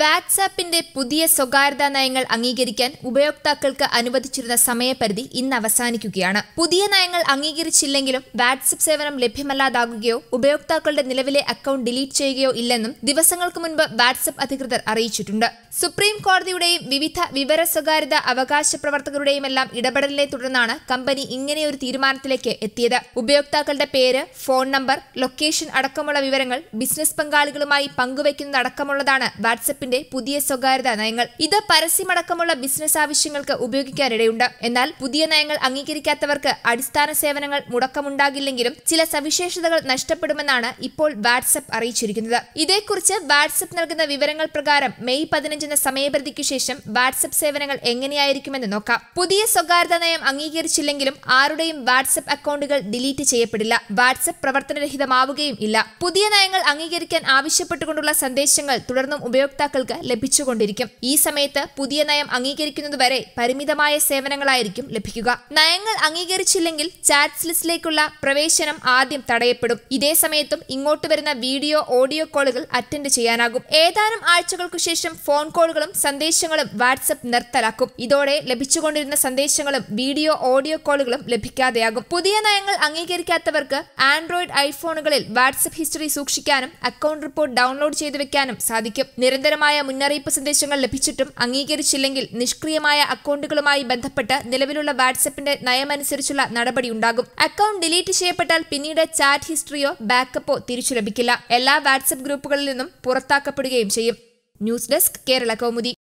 വാട്സാപ്പിന്റെ പുതിയ സ്വകാര്യതാ നയങ്ങൾ അംഗീകരിക്കാൻ ഉപയോക്താക്കൾക്ക് അനുവദിച്ചിരുന്ന സമയപരിധി ഇന്ന് അവസാനിക്കുകയാണ് പുതിയ നയങ്ങൾ അംഗീകരിച്ചില്ലെങ്കിലും വാട്സപ്പ് സേവനം ലഭ്യമല്ലാതാകുകയോ ഉപയോക്താക്കളുടെ നിലവിലെ അക്കൗണ്ട് ഡിലീറ്റ് ചെയ്യുകയോ ഇല്ലെന്നും ദിവസങ്ങൾക്ക് മുൻപ് വാട്സപ്പ് അധികൃതർ അറിയിച്ചിട്ടുണ്ട് സുപ്രീം കോടതിയുടെയും വിവിധ വിവര സ്വകാര്യത അവകാശ പ്രവർത്തകരുടെയുമെല്ലാം ഇടപെടലിനെ തുടർന്നാണ് കമ്പനി ഇങ്ങനെയൊരു തീരുമാനത്തിലേക്ക് എത്തിയത് ഉപയോക്താക്കളുടെ പേര് ഫോൺ നമ്പർ ലൊക്കേഷൻ അടക്കമുള്ള വിവരങ്ങൾ ബിസിനസ് പങ്കാളികളുമായി പങ്കുവയ്ക്കുന്നതടക്കമുള്ളതാണ് വാട്സപ്പ് വാട്സപ്പിന്റെ പുതിയ സ്വകാര്യതാ നയങ്ങൾ ഇത് പരസ്യമടക്കമുള്ള ബിസിനസ് ആവശ്യങ്ങൾക്ക് ഉപയോഗിക്കാനിടയുണ്ട് എന്നാൽ പുതിയ നയങ്ങൾ അംഗീകരിക്കാത്തവർക്ക് അടിസ്ഥാന സേവനങ്ങൾ മുടക്കമുണ്ടാകില്ലെങ്കിലും ചില സവിശേഷതകൾ നഷ്ടപ്പെടുമെന്നാണ് ഇപ്പോൾ വാട്സപ്പ് അറിയിച്ചിരിക്കുന്നത് ഇതേക്കുറിച്ച് വാട്സപ്പ് നൽകുന്ന വിവരങ്ങൾ പ്രകാരം മെയ് പതിനഞ്ചിന് സമയപരിധിക്കു ശേഷം വാട്സപ്പ് സേവനങ്ങൾ എങ്ങനെയായിരിക്കുമെന്ന് നോക്കാം പുതിയ സ്വകാര്യതാ നയം അംഗീകരിച്ചില്ലെങ്കിലും ആരുടെയും വാട്സപ്പ് അക്കൗണ്ടുകൾ ഡിലീറ്റ് ചെയ്യപ്പെടില്ല വാട്സപ്പ് പ്രവർത്തനരഹിതമാവുകയും ഇല്ല പുതിയ നയങ്ങൾ അംഗീകരിക്കാൻ ആവശ്യപ്പെട്ടുകൊണ്ടുള്ള സന്ദേശങ്ങൾ തുടർന്നും ഉപയോക്താക്കൾ ഉപഭോക്താക്കൾക്ക് ലഭിച്ചുകൊണ്ടിരിക്കും ഈ സമയത്ത് പുതിയ നയം അംഗീകരിക്കുന്നതുവരെ പരിമിതമായ സേവനങ്ങളായിരിക്കും ലഭിക്കുക നയങ്ങൾ അംഗീകരിച്ചില്ലെങ്കിൽ ചാറ്റ്സ് ലിസ്റ്റിലേക്കുള്ള പ്രവേശനം ആദ്യം തടയപ്പെടും ഇതേ സമയത്തും ഇങ്ങോട്ട് വരുന്ന വീഡിയോ ഓഡിയോ കോളുകൾ അറ്റൻഡ് ചെയ്യാനാകും ഏതാനും ആഴ്ചകൾക്കു ശേഷം ഫോൺ കോളുകളും സന്ദേശങ്ങളും വാട്സപ്പ് നിർത്തലാക്കും ഇതോടെ ലഭിച്ചുകൊണ്ടിരുന്ന സന്ദേശങ്ങളും വീഡിയോ ഓഡിയോ കോളുകളും ലഭിക്കാതെയാകും പുതിയ നയങ്ങൾ അംഗീകരിക്കാത്തവർക്ക് ആൻഡ്രോയിഡ് ഐഫോണുകളിൽ വാട്സപ്പ് ഹിസ്റ്ററി സൂക്ഷിക്കാനും അക്കൗണ്ട് റിപ്പോർട്ട് ഡൗൺലോഡ് ചെയ്തു വെക്കാനും സാധിക്കും നിരന്തരം വ്യക്തിപരമായ മുന്നറിയിപ്പ് സന്ദേശങ്ങൾ ലഭിച്ചിട്ടും അംഗീകരിച്ചില്ലെങ്കിൽ നിഷ്ക്രിയമായ അക്കൗണ്ടുകളുമായി ബന്ധപ്പെട്ട് നിലവിലുള്ള വാട്സപ്പിന്റെ നയമനുസരിച്ചുള്ള നടപടിയുണ്ടാകും അക്കൗണ്ട് ഡിലീറ്റ് ചെയ്യപ്പെട്ടാൽ പിന്നീട് ചാറ്റ് ഹിസ്റ്ററിയോ ബാക്കപ്പോ തിരിച്ചു ലഭിക്കില്ല എല്ലാ വാട്സപ്പ് ഗ്രൂപ്പുകളിൽ നിന്നും പുറത്താക്കപ്പെടുകയും ചെയ്യും ന്യൂസ് ഡെസ്ക് കേരള കൗമുദി